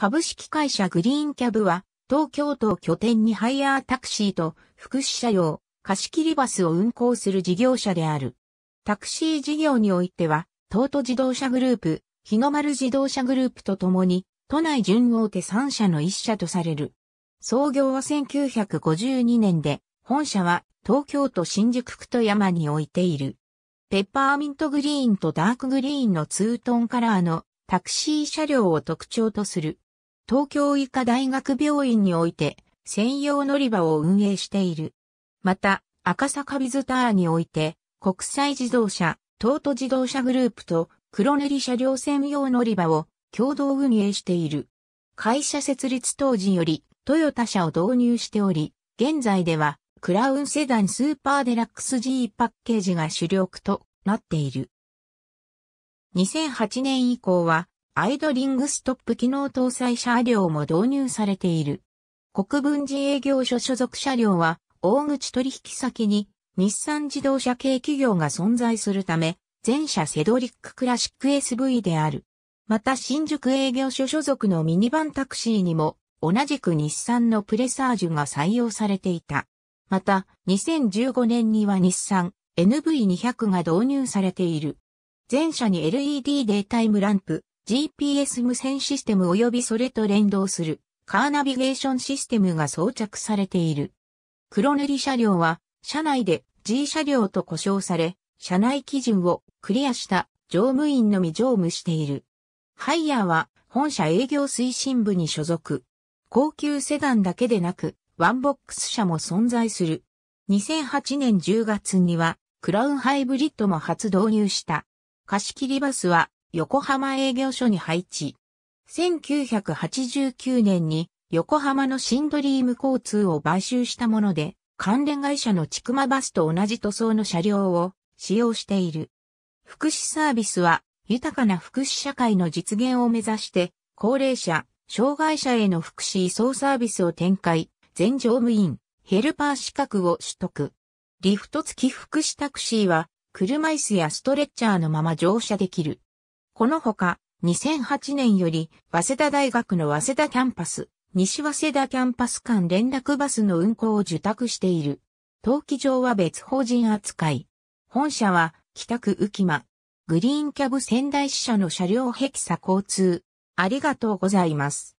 株式会社グリーンキャブは、東京都を拠点にハイヤータクシーと福祉車用、貸切バスを運行する事業者である。タクシー事業においては、東都自動車グループ、日の丸自動車グループとともに、都内準大手3社の1社とされる。創業は1952年で、本社は東京都新宿区と山に置いている。ペッパーミントグリーンとダークグリーンのツートンカラーのタクシー車両を特徴とする。東京医科大学病院において専用乗り場を運営している。また、赤坂ビズターにおいて国際自動車、東都自動車グループと黒塗り車両専用乗り場を共同運営している。会社設立当時よりトヨタ車を導入しており、現在ではクラウンセダンスーパーデラックス G パッケージが主力となっている。2008年以降はアイドリングストップ機能搭載車両も導入されている。国分寺営業所所属車両は、大口取引先に日産自動車系企業が存在するため、全車セドリッククラシック SV である。また新宿営業所所属のミニバンタクシーにも、同じく日産のプレサージュが採用されていた。また、2015年には日産 NV200 が導入されている。全車に LED データイムランプ、GPS 無線システム及びそれと連動するカーナビゲーションシステムが装着されている。黒塗り車両は車内で G 車両と呼称され、車内基準をクリアした乗務員のみ乗務している。ハイヤーは本社営業推進部に所属。高級セダンだけでなく、ワンボックス車も存在する。2008年10月には、クラウンハイブリッドも初導入した。貸し切りバスは横浜営業所に配置。1989年に横浜のシンドリーム交通を買収したもので、関連会社のちくまバスと同じ塗装の車両を使用している。福祉サービスは豊かな福祉社会の実現を目指して、高齢者、障害者への福祉移送サービスを展開、全乗務員、ヘルパー資格を取得。リフト付き福祉タクシーは、車椅子やストレッチャーのまま乗車できる。このほか、2008年より、早稲田大学の早稲田キャンパス、西早稲田キャンパス間連絡バスの運行を受託している。登記上は別法人扱い。本社は、北区浮間。グリーンキャブ仙台支社の車両壁鎖交通。ありがとうございます。